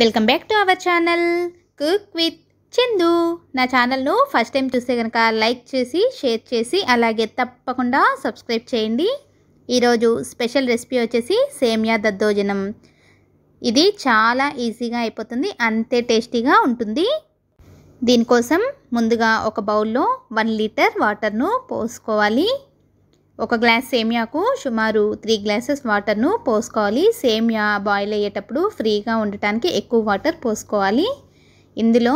welcome back to our channel cook with Chandu నా ఛానల్ను first time చూస్తే కనుక లైక్ చేసి షేర్ చేసి అలాగే తప్పకుండా సబ్స్క్రైబ్ చేయండి ఈరోజు స్పెషల్ రెసిపీ వచ్చేసి సేమియా దద్దోజనం ఇది చాలా ఈజీగా అయిపోతుంది అంతే టేస్టీగా ఉంటుంది దీనికోసం ముందుగా ఒక బౌల్లో వన్ లీటర్ వాటర్ను పోసుకోవాలి ఒక గ్లాస్ సేమియాకు సుమారు త్రీ గ్లాసెస్ వాటర్ను పోసుకోవాలి సేమియా బాయిల్ అయ్యేటప్పుడు ఫ్రీగా ఉండటానికి ఎక్కువ వాటర్ పోసుకోవాలి ఇందులో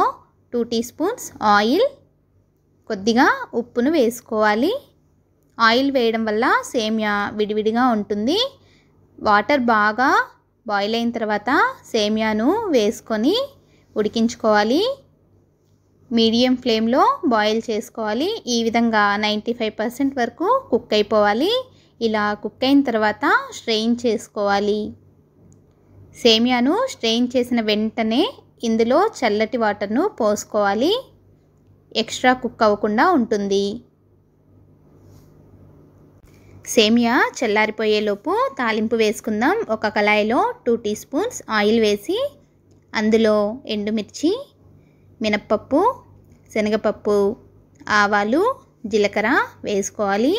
టూ టీ స్పూన్స్ ఆయిల్ కొద్దిగా ఉప్పును వేసుకోవాలి ఆయిల్ వేయడం వల్ల సేమియా విడివిడిగా ఉంటుంది వాటర్ బాగా బాయిల్ అయిన తర్వాత సేమియాను వేసుకొని ఉడికించుకోవాలి మీడియం ఫ్లేమ్లో బాయిల్ చేసుకోవాలి ఈ విధంగా నైంటీ ఫైవ్ పర్సెంట్ వరకు కుక్ అయిపోవాలి ఇలా కుక్ అయిన తర్వాత స్ట్రెయిన్ చేసుకోవాలి సేమియాను స్ట్రెయిన్ చేసిన వెంటనే ఇందులో చల్లటి వాటర్ను పోసుకోవాలి ఎక్స్ట్రా కుక్ అవ్వకుండా ఉంటుంది సేమియా చల్లారిపోయేలోపు తాలింపు వేసుకుందాం ఒక కళాయిలో టూ టీ స్పూన్స్ ఆయిల్ వేసి అందులో ఎండుమిర్చి మినప్పప్పు శనగపప్పు ఆవాలు జీలకర్ర వేసుకోవాలి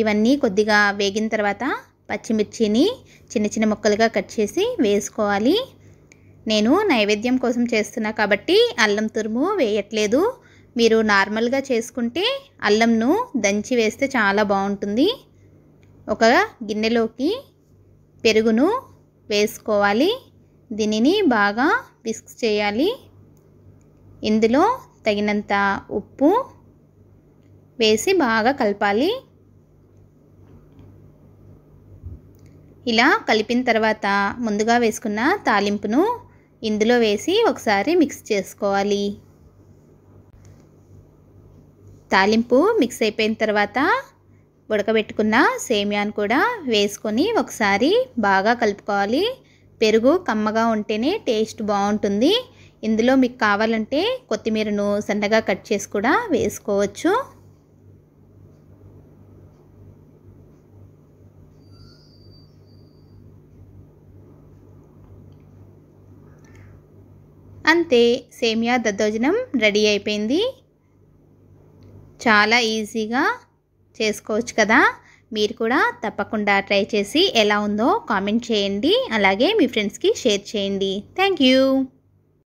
ఇవన్నీ కొద్దిగా వేగిన తర్వాత పచ్చిమిర్చిని చిన్న చిన్న ముక్కలుగా కట్ చేసి వేసుకోవాలి నేను నైవేద్యం కోసం చేస్తున్నా కాబట్టి అల్లం తురుము వేయట్లేదు మీరు నార్మల్గా చేసుకుంటే అల్లంను దంచి వేస్తే చాలా బాగుంటుంది ఒక గిన్నెలోకి పెరుగును వేసుకోవాలి దీనిని బాగా విస్క్ చేయాలి ఇందులో తగినంత ఉప్పు వేసి బాగా కలపాలి ఇలా కలిపిన తర్వాత ముందుగా వేసుకున్న తాలింపును ఇందులో వేసి ఒకసారి మిక్స్ చేసుకోవాలి తాలింపు మిక్స్ అయిపోయిన తర్వాత ఉడకబెట్టుకున్న సేమియాను కూడా వేసుకొని ఒకసారి బాగా కలుపుకోవాలి పెరుగు కమ్మగా ఉంటేనే టేస్ట్ బాగుంటుంది ఇందులో మీకు కావాలంటే కొత్తిమీరను సన్నగా కట్ చేసి కూడా వేసుకోవచ్చు అంతే సేమియా దద్దోజనం రెడీ అయిపోయింది చాలా ఈజీగా చేసుకోవచ్చు కదా మీరు కూడా తప్పకుండా ట్రై చేసి ఎలా ఉందో కామెంట్ చేయండి అలాగే మీ ఫ్రెండ్స్కి షేర్ చేయండి థ్యాంక్ యూ